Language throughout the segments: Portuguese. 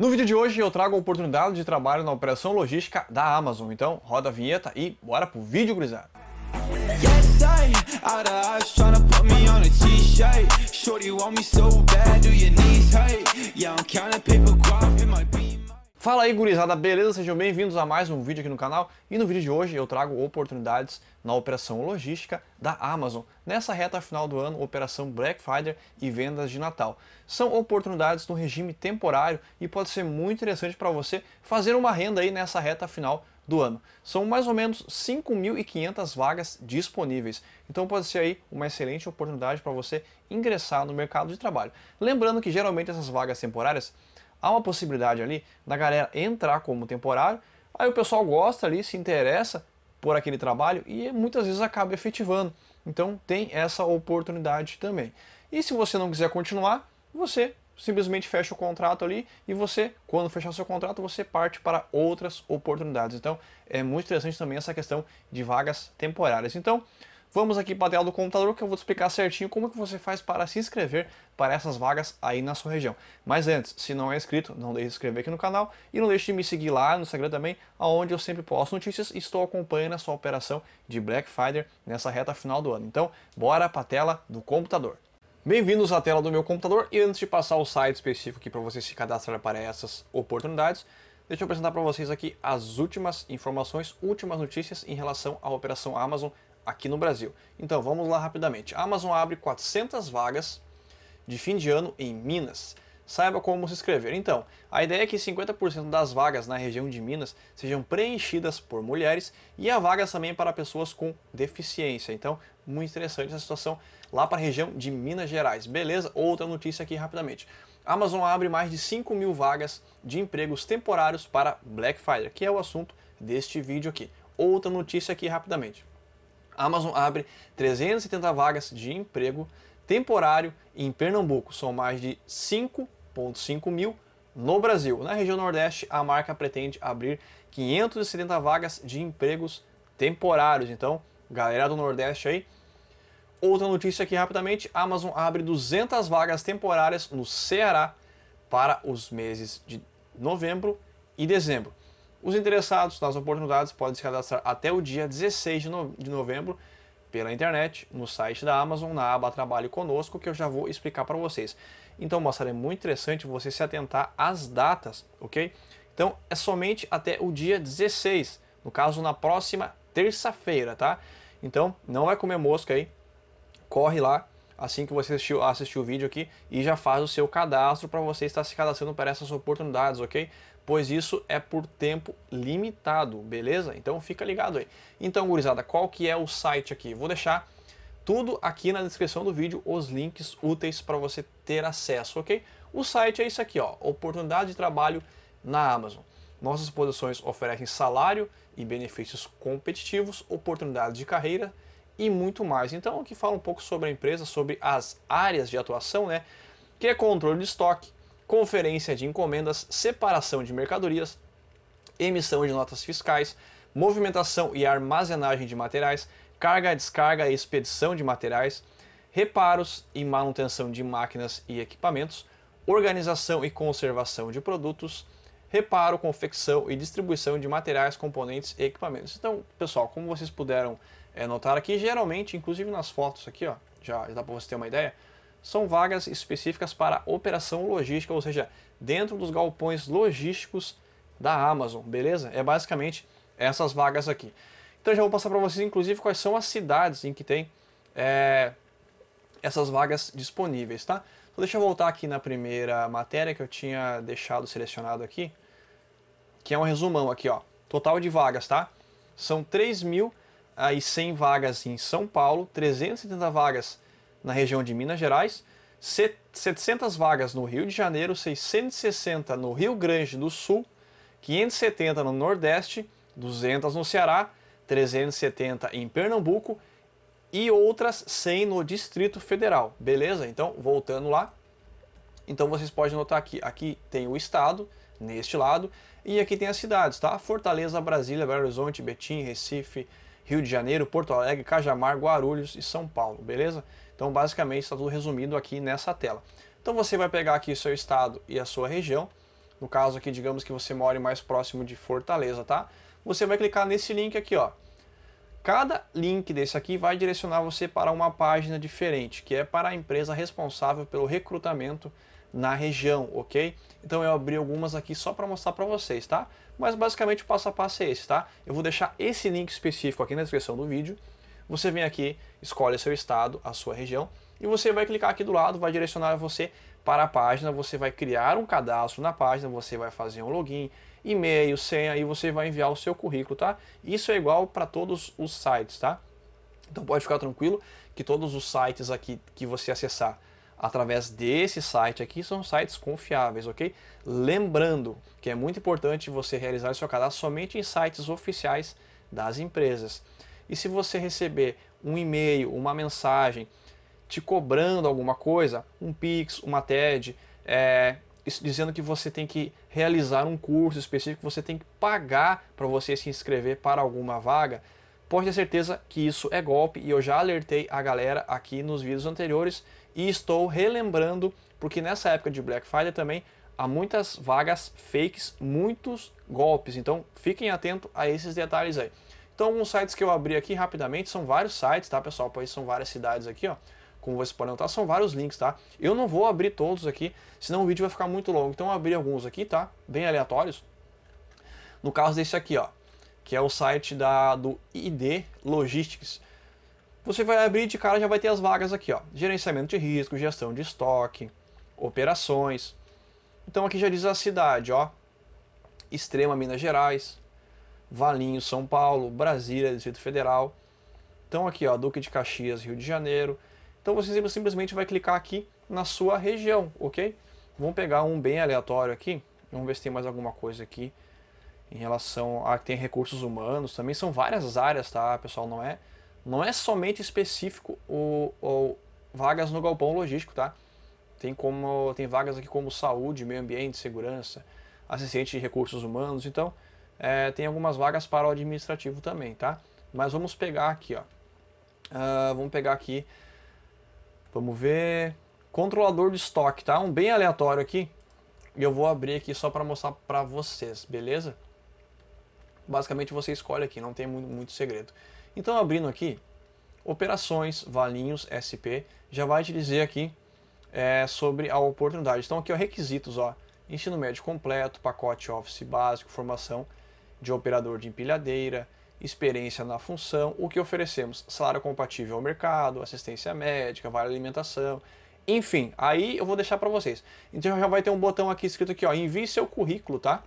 No vídeo de hoje eu trago a oportunidade de trabalho na operação logística da Amazon. Então, roda a vinheta e bora pro vídeo, gurizada. Yes, Fala aí gurizada, beleza? Sejam bem-vindos a mais um vídeo aqui no canal e no vídeo de hoje eu trago oportunidades na operação logística da Amazon nessa reta final do ano, operação Black Friday e vendas de Natal. São oportunidades no regime temporário e pode ser muito interessante para você fazer uma renda aí nessa reta final do ano. São mais ou menos 5.500 vagas disponíveis, então pode ser aí uma excelente oportunidade para você ingressar no mercado de trabalho. Lembrando que geralmente essas vagas temporárias há uma possibilidade ali da galera entrar como temporário, aí o pessoal gosta ali, se interessa por aquele trabalho e muitas vezes acaba efetivando. Então tem essa oportunidade também. E se você não quiser continuar, você simplesmente fecha o contrato ali e você, quando fechar seu contrato, você parte para outras oportunidades. Então é muito interessante também essa questão de vagas temporárias. Então, Vamos aqui para a tela do computador que eu vou te explicar certinho como que você faz para se inscrever para essas vagas aí na sua região. Mas antes, se não é inscrito, não deixe de se inscrever aqui no canal e não deixe de me seguir lá no Instagram também, aonde eu sempre posto notícias e estou acompanhando a sua operação de Black Friday nessa reta final do ano. Então, bora para a tela do computador. Bem-vindos à tela do meu computador e antes de passar o site específico aqui para você se cadastrar para essas oportunidades, Deixa eu apresentar para vocês aqui as últimas informações, últimas notícias em relação à operação Amazon aqui no Brasil. Então vamos lá rapidamente. A Amazon abre 400 vagas de fim de ano em Minas. Saiba como se inscrever. Então, a ideia é que 50% das vagas na região de Minas sejam preenchidas por mulheres e há vagas também para pessoas com deficiência. Então, muito interessante essa situação lá para a região de Minas Gerais. Beleza? Outra notícia aqui rapidamente. A Amazon abre mais de 5 mil vagas de empregos temporários para Black Friday, que é o assunto deste vídeo aqui. Outra notícia aqui rapidamente. Amazon abre 370 vagas de emprego temporário em Pernambuco. São mais de 5,5 mil no Brasil. Na região Nordeste, a marca pretende abrir 570 vagas de empregos temporários. Então, galera do Nordeste aí. Outra notícia aqui rapidamente: Amazon abre 200 vagas temporárias no Ceará para os meses de novembro e dezembro. Os interessados nas oportunidades podem se cadastrar até o dia 16 de novembro pela internet, no site da Amazon, na aba Trabalhe Conosco, que eu já vou explicar para vocês. Então, moçada, é muito interessante você se atentar às datas, ok? Então, é somente até o dia 16, no caso, na próxima terça-feira, tá? Então, não vai é comer mosca aí, corre lá, assim que você assistiu, assistiu o vídeo aqui e já faz o seu cadastro para você estar se cadastrando para essas oportunidades, ok? Pois isso é por tempo limitado, beleza? Então fica ligado aí. Então, gurizada, qual que é o site aqui? Vou deixar tudo aqui na descrição do vídeo, os links úteis para você ter acesso, ok? O site é isso aqui, ó, oportunidade de trabalho na Amazon. Nossas posições oferecem salário e benefícios competitivos, oportunidades de carreira e muito mais. Então aqui fala um pouco sobre a empresa, sobre as áreas de atuação, né? Que é controle de estoque, conferência de encomendas, separação de mercadorias, emissão de notas fiscais, movimentação e armazenagem de materiais, carga, descarga e expedição de materiais, reparos e manutenção de máquinas e equipamentos, organização e conservação de produtos, reparo, confecção e distribuição de materiais, componentes e equipamentos. Então, pessoal, como vocês puderam é, notar aqui, geralmente, inclusive nas fotos aqui, ó, já, dá para você ter uma ideia, são vagas específicas para operação logística, ou seja, dentro dos galpões logísticos da Amazon, beleza? É basicamente essas vagas aqui. Então já vou passar para vocês, inclusive, quais são as cidades em que tem é, essas vagas disponíveis, tá? Então deixa eu voltar aqui na primeira matéria que eu tinha deixado selecionado aqui, que é um resumão aqui, ó. Total de vagas, tá? São 3.000 aí 100 vagas em São Paulo, 370 vagas na região de Minas Gerais, 700 vagas no Rio de Janeiro, 660 no Rio Grande do Sul, 570 no Nordeste, 200 no Ceará, 370 em Pernambuco e outras 100 no Distrito Federal. Beleza? Então, voltando lá. Então, vocês podem notar aqui, aqui tem o estado, neste lado, e aqui tem as cidades, tá? Fortaleza, Brasília, Belo Horizonte, Betim, Recife, Rio de Janeiro, Porto Alegre, Cajamar, Guarulhos e São Paulo, beleza? Então basicamente está tudo resumido aqui nessa tela. Então você vai pegar aqui o seu estado e a sua região, no caso aqui digamos que você mora mais próximo de Fortaleza, tá? Você vai clicar nesse link aqui, ó. Cada link desse aqui vai direcionar você para uma página diferente, que é para a empresa responsável pelo recrutamento na região, ok? Então eu abri algumas aqui só para mostrar para vocês, tá? Mas basicamente o passo a passo é esse, tá? Eu vou deixar esse link específico aqui na descrição do vídeo. Você vem aqui, escolhe seu estado, a sua região, e você vai clicar aqui do lado, vai direcionar você para a página, você vai criar um cadastro na página, você vai fazer um login, e-mail, senha, e você vai enviar o seu currículo, tá? Isso é igual para todos os sites, tá? Então pode ficar tranquilo que todos os sites aqui que você acessar através desse site aqui são sites confiáveis, ok? Lembrando que é muito importante você realizar seu cadastro somente em sites oficiais das empresas. E se você receber um e-mail, uma mensagem te cobrando alguma coisa, um Pix, uma TED, é, dizendo que você tem que realizar um curso específico, você tem que pagar para você se inscrever para alguma vaga, Pode ter certeza que isso é golpe e eu já alertei a galera aqui nos vídeos anteriores e estou relembrando porque nessa época de Black Friday também há muitas vagas fakes, muitos golpes. Então fiquem atento a esses detalhes aí. Então alguns sites que eu abri aqui rapidamente são vários sites, tá pessoal? Pois são várias cidades aqui, ó. Como vocês podem notar, são vários links, tá? Eu não vou abrir todos aqui, senão o vídeo vai ficar muito longo. Então eu abri alguns aqui, tá? Bem aleatórios. No caso desse aqui, ó, que é o site da, do ID Logistics. Você vai abrir de cara já vai ter as vagas aqui, ó. Gerenciamento de risco, gestão de estoque, operações. Então aqui já diz a cidade, ó. Extrema, Minas Gerais, Valinhos, São Paulo, Brasília, Distrito Federal. Então aqui, ó, Duque de Caxias, Rio de Janeiro. Então você simplesmente vai clicar aqui na sua região, ok? Vamos pegar um bem aleatório aqui. Vamos ver se tem mais alguma coisa aqui em relação a que tem recursos humanos, também são várias as áreas, tá, pessoal? Não é, não é somente específico o, o vagas no galpão logístico, tá? Tem, como, tem vagas aqui como saúde, meio ambiente, segurança, assistente de recursos humanos, então é, tem algumas vagas para o administrativo também, tá? Mas vamos pegar aqui, ó. Uh, vamos pegar aqui, vamos ver, controlador de estoque, tá? Um bem aleatório aqui, e eu vou abrir aqui só para mostrar para vocês, beleza? basicamente você escolhe aqui, não tem muito, muito segredo. Então abrindo aqui, operações, valinhos, SP, já vai te dizer aqui é, sobre a oportunidade. Então aqui ó, requisitos, ó, ensino médio completo, pacote Office básico, formação de operador de empilhadeira, experiência na função, o que oferecemos, salário compatível ao mercado, assistência médica, vale alimentação, enfim, aí eu vou deixar para vocês. Então já vai ter um botão aqui escrito aqui, ó, envie seu currículo, tá?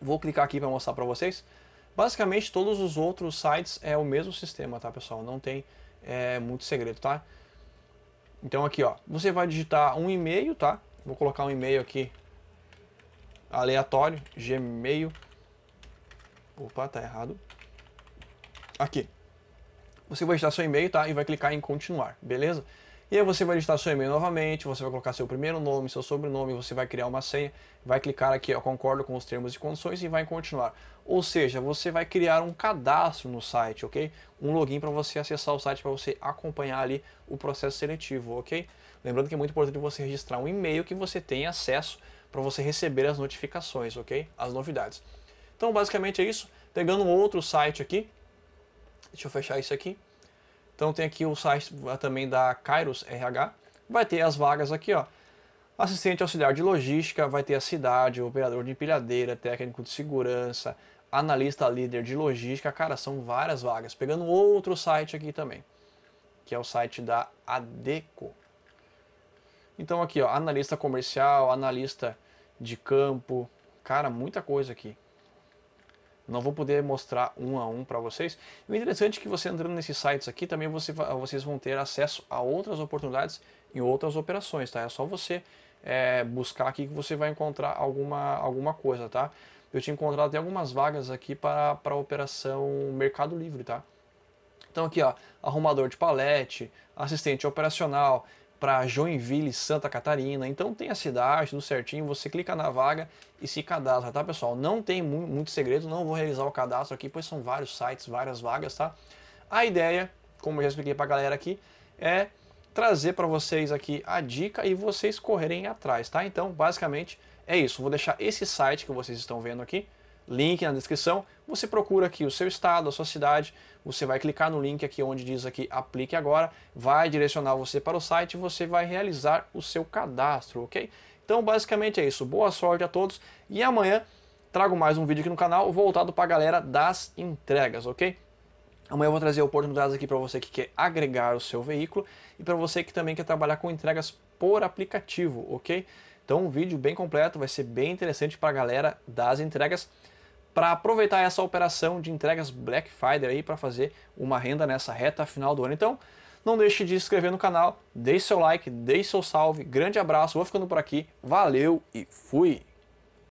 Vou clicar aqui para mostrar para vocês. Basicamente, todos os outros sites é o mesmo sistema, tá, pessoal? Não tem é, muito segredo, tá? Então aqui, ó, você vai digitar um e-mail, tá? Vou colocar um e-mail aqui aleatório, gmail. Opa, tá errado. Aqui. Você vai digitar seu e-mail, tá? E vai clicar em continuar, beleza? E aí você vai digitar seu e-mail novamente, você vai colocar seu primeiro nome, seu sobrenome, você vai criar uma senha, vai clicar aqui, ó, concordo com os termos e condições e vai continuar. Ou seja, você vai criar um cadastro no site, ok? Um login para você acessar o site, para você acompanhar ali o processo seletivo, ok? Lembrando que é muito importante você registrar um e-mail que você tenha acesso para você receber as notificações, ok? As novidades. Então, basicamente é isso. Pegando um outro site aqui, deixa eu fechar isso aqui. Então tem aqui o site também da Kairos RH, vai ter as vagas aqui, ó. Assistente auxiliar de logística, vai ter a cidade, operador de empilhadeira, técnico de segurança, analista líder de logística, cara, são várias vagas. Pegando outro site aqui também, que é o site da Adeco. Então aqui, ó, analista comercial, analista de campo, cara, muita coisa aqui. Não vou poder mostrar um a um para vocês. o interessante é que você entrando nesses sites aqui, também você, vocês vão ter acesso a outras oportunidades em outras operações, tá? É só você é, buscar aqui que você vai encontrar alguma, alguma coisa, tá? Eu tinha encontrado até algumas vagas aqui para, para a operação Mercado Livre, tá? Então aqui, ó, arrumador de palete, assistente operacional, para Joinville, Santa Catarina. Então tem a cidade, tudo certinho, você clica na vaga e se cadastra, tá pessoal? Não tem muito segredo, não vou realizar o cadastro aqui, pois são vários sites, várias vagas, tá? A ideia, como eu já expliquei para a galera aqui, é trazer para vocês aqui a dica e vocês correrem atrás, tá? Então, basicamente é isso. Vou deixar esse site que vocês estão vendo aqui link na descrição, você procura aqui o seu estado, a sua cidade, você vai clicar no link aqui onde diz aqui aplique agora, vai direcionar você para o site e você vai realizar o seu cadastro, ok? Então basicamente é isso, boa sorte a todos e amanhã trago mais um vídeo aqui no canal voltado para a galera das entregas, ok? Amanhã eu vou trazer oportunidades aqui para você que quer agregar o seu veículo e para você que também quer trabalhar com entregas por aplicativo, ok? Então um vídeo bem completo, vai ser bem interessante para a galera das entregas para aproveitar essa operação de entregas Black Friday aí para fazer uma renda nessa reta final do ano. Então, não deixe de se inscrever no canal, deixe seu like, deixe seu salve, grande abraço, vou ficando por aqui, valeu e fui!